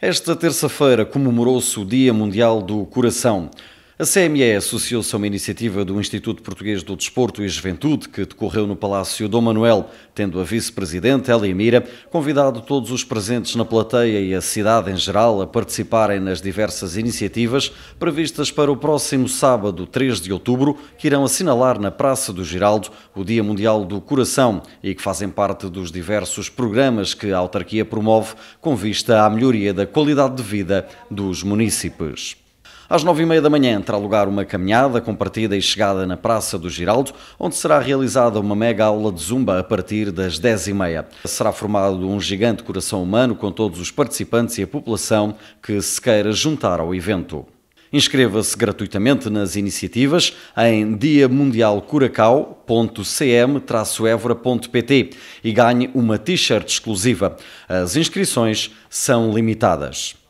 Esta terça-feira comemorou-se o Dia Mundial do Coração. A CME associou-se a uma iniciativa do Instituto Português do Desporto e Juventude, que decorreu no Palácio Dom Manuel, tendo a vice-presidente Elia Mira convidado todos os presentes na plateia e a cidade em geral a participarem nas diversas iniciativas previstas para o próximo sábado, 3 de outubro, que irão assinalar na Praça do Giraldo o Dia Mundial do Coração e que fazem parte dos diversos programas que a autarquia promove com vista à melhoria da qualidade de vida dos munícipes. Às nove e meia da manhã terá lugar uma caminhada com partida e chegada na Praça do Giraldo, onde será realizada uma mega aula de zumba a partir das dez e meia. Será formado um gigante coração humano com todos os participantes e a população que se queira juntar ao evento. Inscreva-se gratuitamente nas iniciativas em diamundialcuracao.cm-evora.pt e ganhe uma t-shirt exclusiva. As inscrições são limitadas.